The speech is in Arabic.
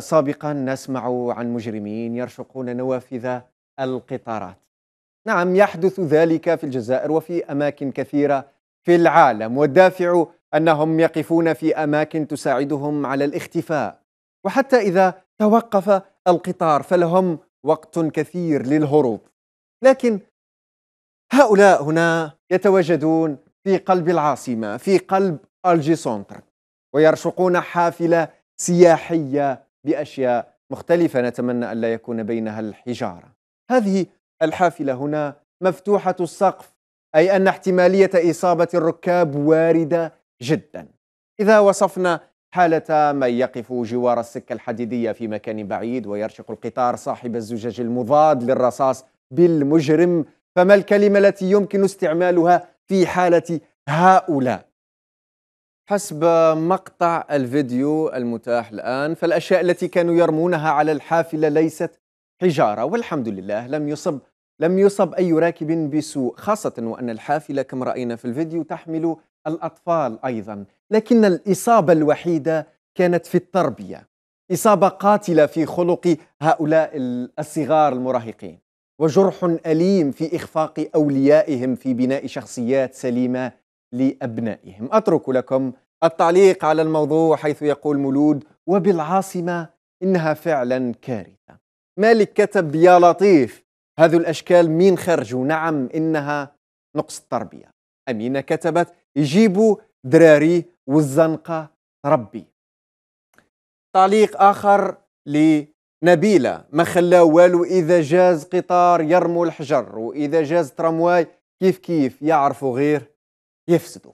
سابقا نسمع عن مجرمين يرشقون نوافذ القطارات نعم يحدث ذلك في الجزائر وفي اماكن كثيره في العالم والدافع انهم يقفون في اماكن تساعدهم على الاختفاء وحتى اذا توقف القطار فلهم وقت كثير للهروب لكن هؤلاء هنا يتواجدون في قلب العاصمه في قلب الجي سونتر ويرشقون حافله سياحيه بأشياء مختلفة نتمنى ألا يكون بينها الحجارة هذه الحافلة هنا مفتوحة السقف أي أن احتمالية إصابة الركاب واردة جدا إذا وصفنا حالة من يقف جوار السكة الحديدية في مكان بعيد ويرشق القطار صاحب الزجاج المضاد للرصاص بالمجرم فما الكلمة التي يمكن استعمالها في حالة هؤلاء حسب مقطع الفيديو المتاح الآن فالأشياء التي كانوا يرمونها على الحافلة ليست حجارة والحمد لله لم يصب لم يصب أي راكب بسوء خاصة وأن الحافلة كما رأينا في الفيديو تحمل الأطفال أيضا لكن الإصابة الوحيدة كانت في التربية إصابة قاتلة في خلق هؤلاء الصغار المراهقين وجرح أليم في إخفاق أوليائهم في بناء شخصيات سليمة لأبنائهم أترك لكم التعليق على الموضوع حيث يقول مولود وبالعاصمة إنها فعلا كارثة مالك كتب يا لطيف هذو الأشكال مين خرجوا نعم إنها نقص التربية أمينة كتبت يجيبوا دراري والزنقة ربي تعليق آخر لنبيلة ما خلاه والو إذا جاز قطار يرموا الحجر وإذا جاز ترامواي كيف كيف يعرفوا غير 예스도